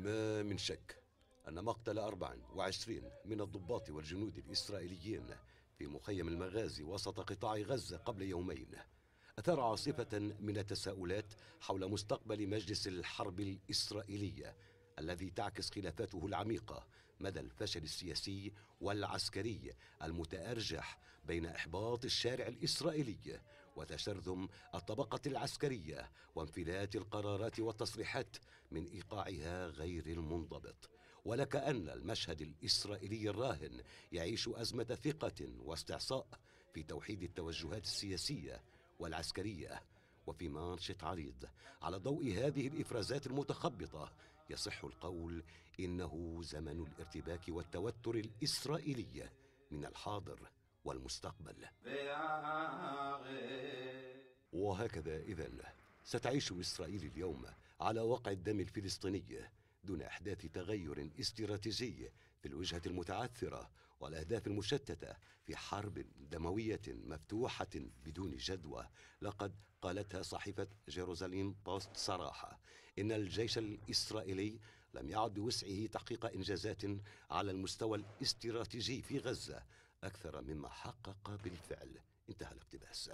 ما من شك أن مقتل 24 من الضباط والجنود الإسرائيليين في مخيم المغازي وسط قطاع غزة قبل يومين أثار عاصفة من التساؤلات حول مستقبل مجلس الحرب الإسرائيلية الذي تعكس خلافاته العميقة مدى الفشل السياسي والعسكري المتأرجح بين إحباط الشارع الإسرائيلي وتشرذم الطبقة العسكرية وانفلات القرارات والتصريحات من إيقاعها غير المنضبط ولكأن المشهد الإسرائيلي الراهن يعيش أزمة ثقة واستعصاء في توحيد التوجهات السياسية والعسكرية وفي مانشيت عريض على ضوء هذه الافرازات المتخبطه يصح القول انه زمن الارتباك والتوتر الاسرائيلي من الحاضر والمستقبل وهكذا إذا ستعيش إسرائيل اليوم على وقع الدم الفلسطيني دون إحداث تغير استراتيجي في الوجهة المتعثرة والأهداف المشتتة في حرب دموية مفتوحة بدون جدوى لقد قالتها صحيفة جيروزاليم بوست صراحة إن الجيش الإسرائيلي لم يعد بوسعه تحقيق إنجازات على المستوى الاستراتيجي في غزة أكثر مما حقق بالفعل انتهى الاقتباس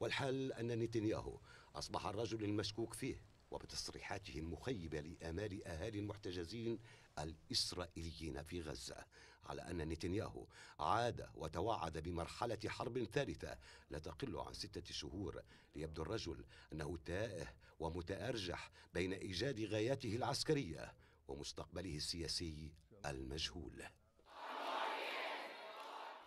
والحال أن نتنياهو أصبح الرجل المشكوك فيه وبتصريحاته المخيبة لآمال أهالي المحتجزين الإسرائيليين في غزة على أن نتنياهو عاد وتوعد بمرحلة حرب ثالثة لا تقل عن ستة شهور ليبدو الرجل أنه تائه ومتأرجح بين إيجاد غاياته العسكرية ومستقبله السياسي المجهول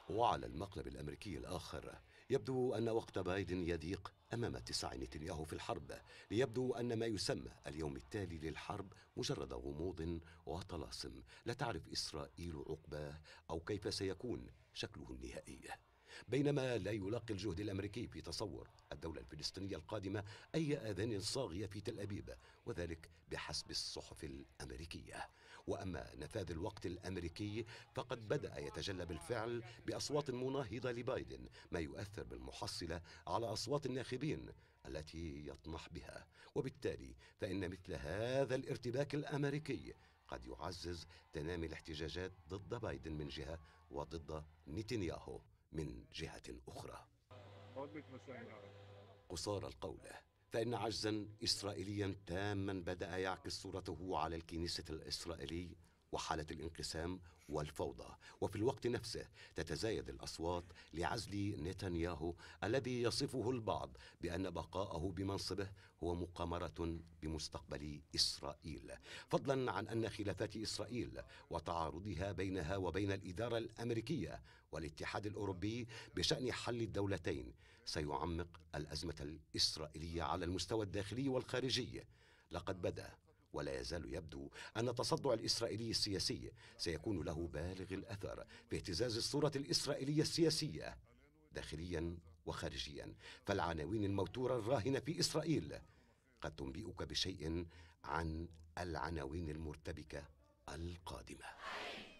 وعلى المقلب الأمريكي الآخر يبدو أن وقت بايدن يضيق أمام اتساع نتنياهو في الحرب ليبدو أن ما يسمى اليوم التالي للحرب مجرد غموض وطلاسم لا تعرف إسرائيل عقباه أو كيف سيكون شكله النهائي بينما لا يلقي الجهد الامريكي في تصور الدوله الفلسطينيه القادمه اي اذان صاغيه في تل ابيب وذلك بحسب الصحف الامريكيه واما نفاذ الوقت الامريكي فقد بدا يتجلى بالفعل باصوات مناهضه لبايدن ما يؤثر بالمحصله على اصوات الناخبين التي يطمح بها وبالتالي فان مثل هذا الارتباك الامريكي قد يعزز تنامي الاحتجاجات ضد بايدن من جهه وضد نتنياهو من جهة أخرى قصار القولة فإن عجزا إسرائيليا تاما بدأ يعكس صورته على الكنيسة الإسرائيلي وحالة الانقسام والفوضى وفي الوقت نفسه تتزايد الأصوات لعزل نتنياهو الذي يصفه البعض بأن بقاءه بمنصبه هو مقامرة بمستقبل إسرائيل فضلا عن أن خلافات إسرائيل وتعارضها بينها وبين الإدارة الأمريكية والاتحاد الأوروبي بشأن حل الدولتين سيعمق الأزمة الإسرائيلية على المستوى الداخلي والخارجي لقد بدا ولا يزال يبدو أن التصدع الإسرائيلي السياسي سيكون له بالغ الأثر في اهتزاز الصورة الإسرائيلية السياسية داخليا وخارجيا فالعناوين الموتورة الراهنة في إسرائيل قد تنبئك بشيء عن العناوين المرتبكة القادمة